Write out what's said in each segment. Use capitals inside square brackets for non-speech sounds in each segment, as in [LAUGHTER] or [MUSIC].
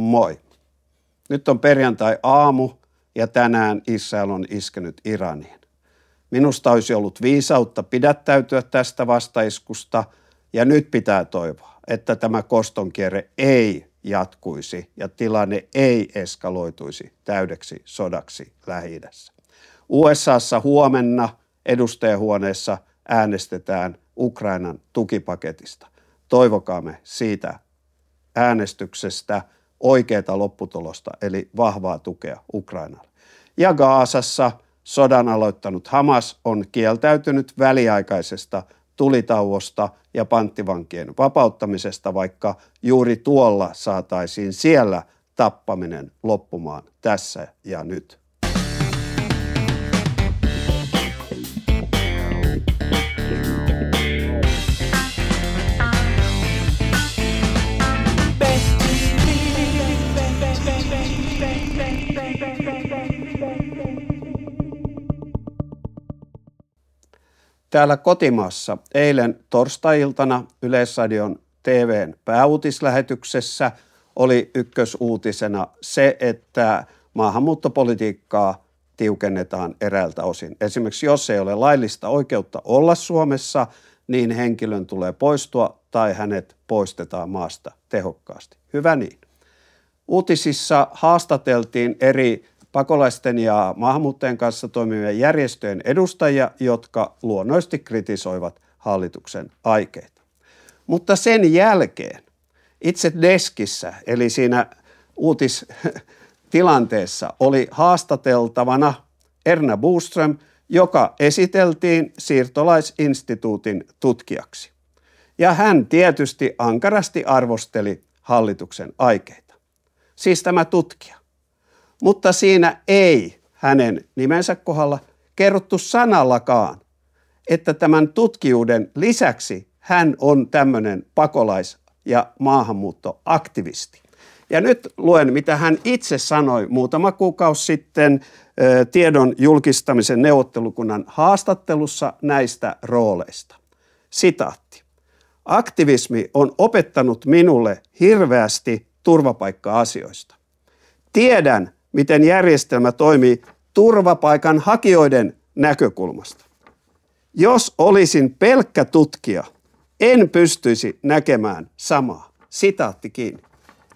moi. Nyt on perjantai-aamu ja tänään Israel on iskenyt Iraniin. Minusta olisi ollut viisautta pidättäytyä tästä vastaiskusta ja nyt pitää toivoa, että tämä kostonkierre ei jatkuisi ja tilanne ei eskaloituisi täydeksi sodaksi lähi USAssa huomenna edustajahuoneessa äänestetään Ukrainan tukipaketista. Toivokaamme siitä äänestyksestä – oikeaa lopputulosta, eli vahvaa tukea Ukrainalle. Ja Gaasassa sodan aloittanut Hamas on kieltäytynyt väliaikaisesta tulitauosta ja panttivankien vapauttamisesta, vaikka juuri tuolla saataisiin siellä tappaminen loppumaan tässä ja nyt. täällä kotimaassa eilen torstai-iltana Yleisradion TVn pääuutislähetyksessä oli ykkösuutisena se, että maahanmuuttopolitiikkaa tiukennetaan eräältä osin. Esimerkiksi jos ei ole laillista oikeutta olla Suomessa, niin henkilön tulee poistua tai hänet poistetaan maasta tehokkaasti. Hyvä niin. Uutisissa haastateltiin eri pakolaisten ja maahanmuuttajien kanssa toimivien järjestöjen edustajia, jotka luonnollisesti kritisoivat hallituksen aikeita. Mutta sen jälkeen itse Deskissä, eli siinä uutistilanteessa, oli haastateltavana Erna Buström, joka esiteltiin siirtolaisinstituutin tutkijaksi. Ja hän tietysti ankarasti arvosteli hallituksen aikeita. Siis tämä tutkija mutta siinä ei hänen nimensä kohdalla kerrottu sanallakaan, että tämän tutkijuuden lisäksi hän on tämmöinen pakolais- ja maahanmuuttoaktivisti. Ja nyt luen, mitä hän itse sanoi muutama kuukausi sitten tiedon julkistamisen neuvottelukunnan haastattelussa näistä rooleista. Sitaatti. Aktivismi on opettanut minulle hirveästi turvapaikka-asioista. Tiedän, miten järjestelmä toimii turvapaikan hakijoiden näkökulmasta. Jos olisin pelkkä tutkija, en pystyisi näkemään samaa. Sitaatti kiinni.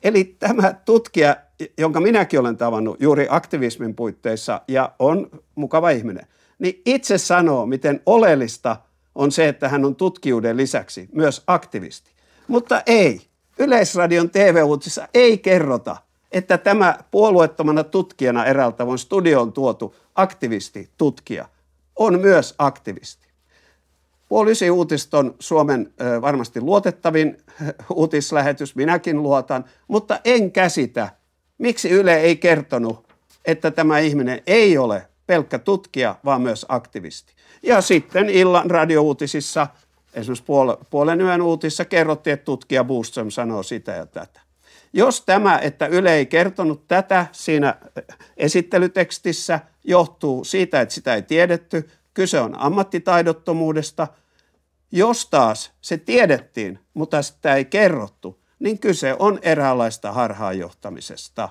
Eli tämä tutkija, jonka minäkin olen tavannut juuri aktivismin puitteissa ja on mukava ihminen, niin itse sanoo, miten oleellista on se, että hän on tutkijuuden lisäksi myös aktivisti. Mutta ei, Yleisradion TV-uutisissa ei kerrota, että tämä puolueettomana tutkijana eräältä tavoin studioon tuotu aktivisti tutkija, on myös aktivisti. Puolisi uutiset on Suomen varmasti luotettavin uutislähetys, minäkin luotan, mutta en käsitä, miksi Yle ei kertonut, että tämä ihminen ei ole pelkkä tutkija, vaan myös aktivisti. Ja sitten illan radiouutisissa, esimerkiksi puolen yön uutissa kerrottiin, että tutkija Boostom sanoo sitä ja tätä. Jos tämä, että Yle ei kertonut tätä siinä eh, esittelytekstissä, johtuu siitä, että sitä ei tiedetty, kyse on ammattitaidottomuudesta. Jos taas se tiedettiin, mutta sitä ei kerrottu, niin kyse on eräänlaista harhaanjohtamisesta.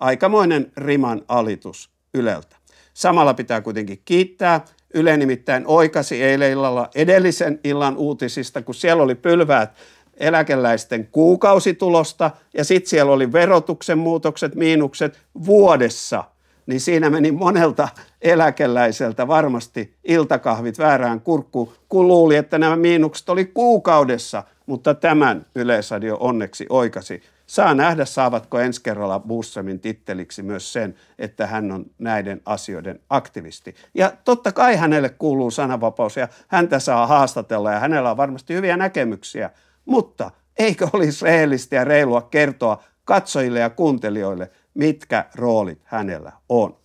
Aikamoinen riman alitus Yleltä. Samalla pitää kuitenkin kiittää. Yle nimittäin oikasi eilen illalla edellisen illan uutisista, kun siellä oli pylväät eläkeläisten kuukausitulosta ja sitten siellä oli verotuksen muutokset, miinukset vuodessa, niin siinä meni monelta eläkeläiseltä varmasti iltakahvit väärään kurkkuun, kun luuli, että nämä miinukset oli kuukaudessa, mutta tämän Yleisradio onneksi oikasi. Saa nähdä, saavatko ensi kerralla Bussemin titteliksi myös sen, että hän on näiden asioiden aktivisti. Ja totta kai hänelle kuuluu sananvapaus ja häntä saa haastatella ja hänellä on varmasti hyviä näkemyksiä mutta eikö olisi rehellistä ja reilua kertoa katsojille ja kuuntelijoille, mitkä roolit hänellä on?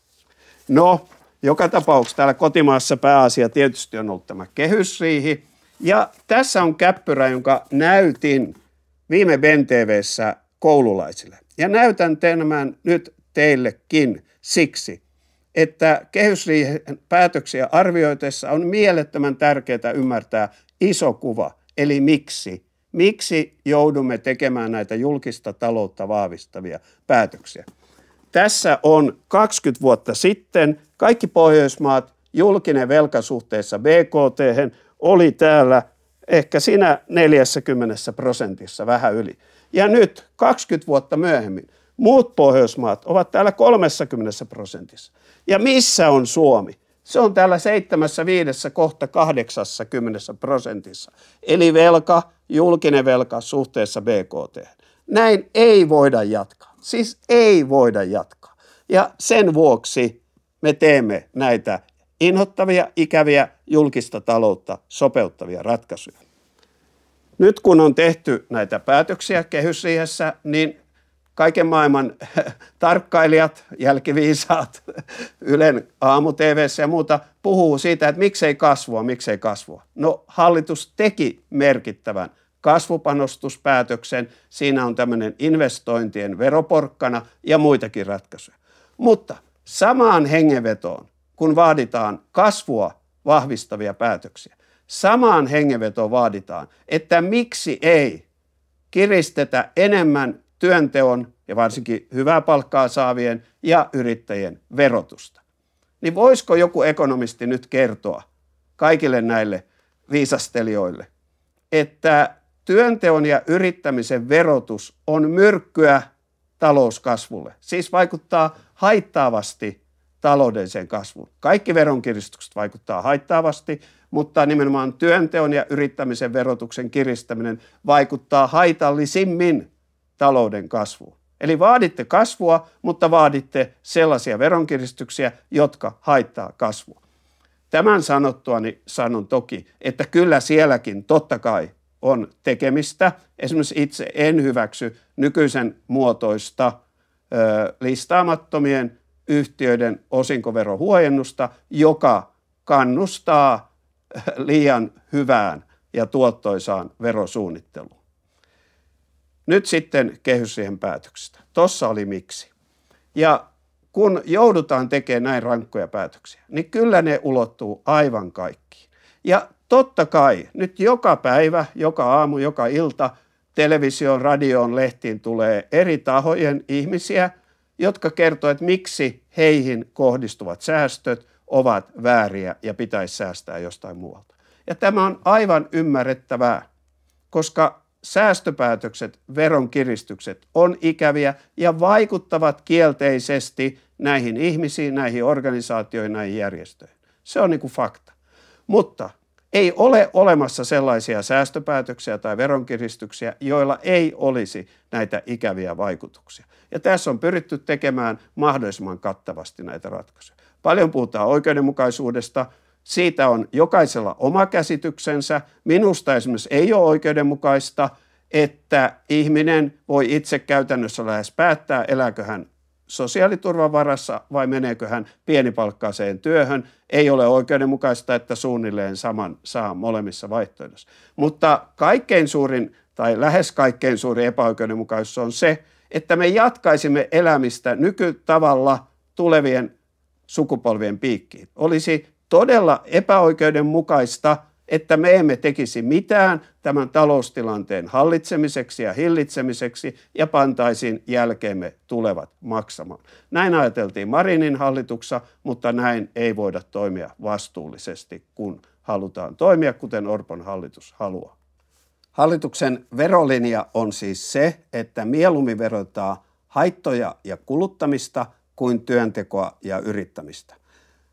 No, joka tapauksessa täällä kotimaassa pääasia tietysti on ollut tämä kehysriihi. Ja tässä on käppyrä, jonka näytin viime BenTVssä koululaisille. Ja näytän tämän nyt teillekin siksi, että kehysriihen päätöksiä arvioitessa on mielettömän tärkeää ymmärtää iso kuva, eli miksi Miksi joudumme tekemään näitä julkista taloutta vahvistavia päätöksiä? Tässä on 20 vuotta sitten kaikki Pohjoismaat julkinen velkasuhteessa BKT oli täällä ehkä sinä 40 prosentissa vähän yli. Ja nyt 20 vuotta myöhemmin muut Pohjoismaat ovat täällä 30 prosentissa. Ja missä on Suomi? Se on täällä seitsemässä viidessä kohta 80 prosentissa. Eli velka, julkinen velka suhteessa BKT. Näin ei voida jatkaa. Siis ei voida jatkaa. Ja sen vuoksi me teemme näitä inhottavia, ikäviä julkista taloutta sopeuttavia ratkaisuja. Nyt kun on tehty näitä päätöksiä kehysriihessä, niin kaiken maailman [LAUGHS] tarkkailijat, jälkiviisaat, [LAUGHS] Ylen aamu tv ja muuta puhuu siitä, että miksei kasvua, miksei kasvua. No hallitus teki merkittävän kasvupanostuspäätöksen. Siinä on tämmöinen investointien veroporkkana ja muitakin ratkaisuja. Mutta samaan hengenvetoon, kun vaaditaan kasvua vahvistavia päätöksiä, samaan hengenvetoon vaaditaan, että miksi ei kiristetä enemmän työnteon ja varsinkin hyvää palkkaa saavien ja yrittäjien verotusta. Niin voisiko joku ekonomisti nyt kertoa kaikille näille viisastelijoille, että työnteon ja yrittämisen verotus on myrkkyä talouskasvulle, siis vaikuttaa haittaavasti taloudelliseen kasvuun. Kaikki veronkiristykset vaikuttaa haittaavasti, mutta nimenomaan työnteon ja yrittämisen verotuksen kiristäminen vaikuttaa haitallisimmin talouden kasvuun. Eli vaaditte kasvua, mutta vaaditte sellaisia veronkiristyksiä, jotka haittaa kasvua. Tämän sanottuani sanon toki, että kyllä sielläkin totta kai on tekemistä. Esimerkiksi itse en hyväksy nykyisen muotoista ö, listaamattomien yhtiöiden osinkoverohuojennusta, joka kannustaa liian hyvään ja tuottoisaan verosuunnitteluun. Nyt sitten siihen päätöksestä. Tossa oli miksi. Ja kun joudutaan tekemään näin rankkoja päätöksiä, niin kyllä ne ulottuu aivan kaikkiin. Ja totta kai nyt joka päivä, joka aamu, joka ilta televisioon, radioon, lehtiin tulee eri tahojen ihmisiä, jotka kertovat, että miksi heihin kohdistuvat säästöt ovat vääriä ja pitäisi säästää jostain muualta. Ja tämä on aivan ymmärrettävää, koska säästöpäätökset, veronkiristykset on ikäviä ja vaikuttavat kielteisesti näihin ihmisiin, näihin organisaatioihin, näihin järjestöihin. Se on niin kuin fakta. Mutta ei ole olemassa sellaisia säästöpäätöksiä tai veronkiristyksiä, joilla ei olisi näitä ikäviä vaikutuksia. Ja tässä on pyritty tekemään mahdollisimman kattavasti näitä ratkaisuja. Paljon puhutaan oikeudenmukaisuudesta, siitä on jokaisella oma käsityksensä. Minusta esimerkiksi ei ole oikeudenmukaista, että ihminen voi itse käytännössä lähes päättää, elääkö hän sosiaaliturvan varassa vai meneekö hän pienipalkkaiseen työhön. Ei ole oikeudenmukaista, että suunnilleen saman saa molemmissa vaihtoehdoissa. Mutta kaikkein suurin tai lähes kaikkein suurin epäoikeudenmukaisuus on se, että me jatkaisimme elämistä nykytavalla tulevien sukupolvien piikkiin. Olisi todella epäoikeudenmukaista, että me emme tekisi mitään tämän taloustilanteen hallitsemiseksi ja hillitsemiseksi ja pantaisiin jälkeemme tulevat maksamaan. Näin ajateltiin Marinin hallituksessa, mutta näin ei voida toimia vastuullisesti, kun halutaan toimia, kuten Orpon hallitus haluaa. Hallituksen verolinja on siis se, että mieluummin verotetaan haittoja ja kuluttamista kuin työntekoa ja yrittämistä –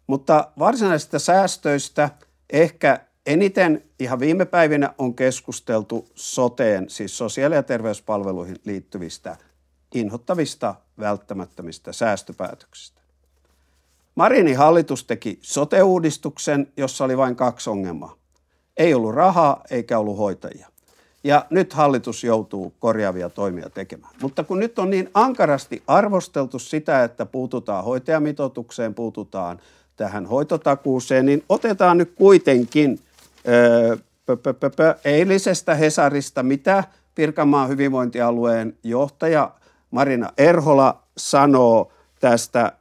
mutta varsinaisista säästöistä ehkä eniten ihan viime päivinä on keskusteltu soteen, siis sosiaali- ja terveyspalveluihin liittyvistä inhottavista välttämättömistä säästöpäätöksistä. Marini hallitus teki sote-uudistuksen, jossa oli vain kaksi ongelmaa. Ei ollut rahaa eikä ollut hoitajia. Ja nyt hallitus joutuu korjaavia toimia tekemään. Mutta kun nyt on niin ankarasti arvosteltu sitä, että puututaan hoitajamitoitukseen, puututaan tähän hoitotakuuseen, niin otetaan nyt kuitenkin öö, pö, pö, pö, pö, eilisestä Hesarista, mitä Pirkanmaan hyvinvointialueen johtaja Marina Erhola sanoo tästä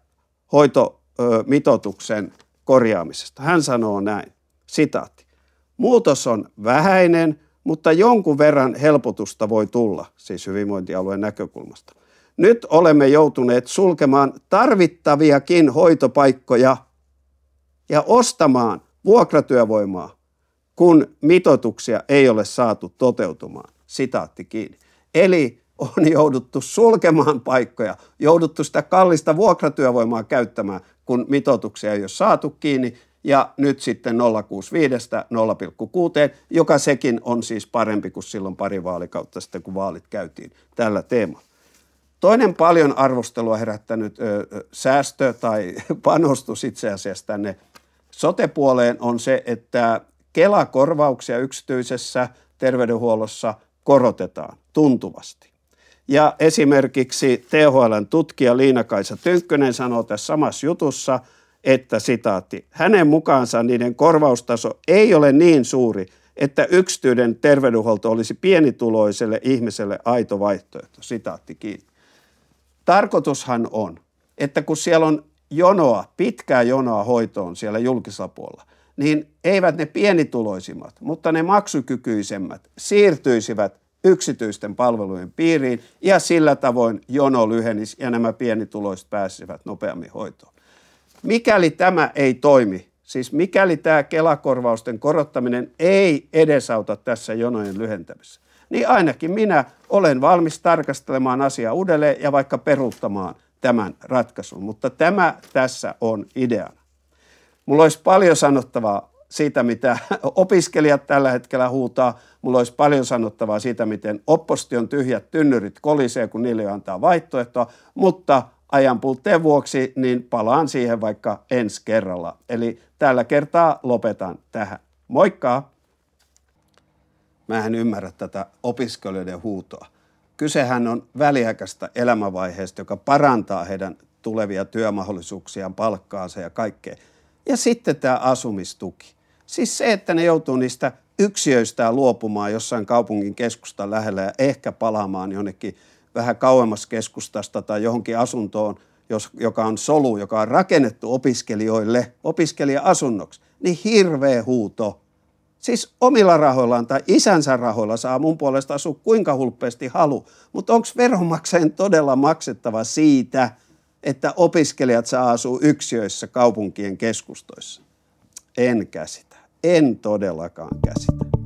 hoitomitoituksen korjaamisesta. Hän sanoo näin, sitaatti. Muutos on vähäinen, mutta jonkun verran helpotusta voi tulla, siis hyvinvointialueen näkökulmasta. Nyt olemme joutuneet sulkemaan tarvittaviakin hoitopaikkoja ja ostamaan vuokratyövoimaa, kun mitotuksia ei ole saatu toteutumaan. Sitaatti kiinni. Eli on jouduttu sulkemaan paikkoja, jouduttu sitä kallista vuokratyövoimaa käyttämään, kun mitotuksia ei ole saatu kiinni, ja nyt sitten 065 0,6, joka sekin on siis parempi kuin silloin pari vaalikautta sitten, kun vaalit käytiin tällä teemalla. Toinen paljon arvostelua herättänyt ö, säästö tai [LAUGHS] panostus itse asiassa tänne Sotepuoleen on se, että Kela-korvauksia yksityisessä terveydenhuollossa korotetaan tuntuvasti. Ja esimerkiksi THLn tutkija Liina-Kaisa Tynkkönen sanoo tässä samassa jutussa, että sitaatti, hänen mukaansa niiden korvaustaso ei ole niin suuri, että yksityinen terveydenhuolto olisi pienituloiselle ihmiselle aito vaihtoehto. Sitaatti kiinni. Tarkoitushan on, että kun siellä on jonoa, pitkää jonoa hoitoon siellä julkisella puolella, niin eivät ne pienituloisimmat, mutta ne maksukykyisemmät siirtyisivät yksityisten palvelujen piiriin ja sillä tavoin jono lyhenisi ja nämä pienituloiset pääsisivät nopeammin hoitoon. Mikäli tämä ei toimi, siis mikäli tämä Kelakorvausten korottaminen ei edesauta tässä jonojen lyhentämisessä, niin ainakin minä olen valmis tarkastelemaan asiaa uudelleen ja vaikka peruuttamaan tämän ratkaisun. Mutta tämä tässä on ideana. Mulla olisi paljon sanottavaa siitä, mitä [LAUGHS] opiskelijat tällä hetkellä huutaa. Mulla olisi paljon sanottavaa siitä, miten opposition tyhjät tynnyrit kolisee, kun niille antaa vaihtoehtoa, mutta ajan puutteen vuoksi niin palaan siihen vaikka ensi kerralla. Eli tällä kertaa lopetan tähän. Moikka! Mä en ymmärrä tätä opiskelijoiden huutoa kysehän on väliaikaista elämävaiheesta, joka parantaa heidän tulevia työmahdollisuuksiaan, palkkaansa ja kaikkea. Ja sitten tämä asumistuki. Siis se, että ne joutuu niistä yksiöistään luopumaan jossain kaupungin keskustan lähellä ja ehkä palaamaan jonnekin vähän kauemmas keskustasta tai johonkin asuntoon, jos, joka on solu, joka on rakennettu opiskelijoille opiskelija-asunnoksi, niin hirveä huuto. Siis omilla rahoillaan tai isänsä rahoilla saa mun puolesta asua kuinka hulppeasti halu, mutta onko veronmaksajan todella maksettava siitä, että opiskelijat saa asua yksiöissä kaupunkien keskustoissa? En käsitä. En todellakaan käsitä.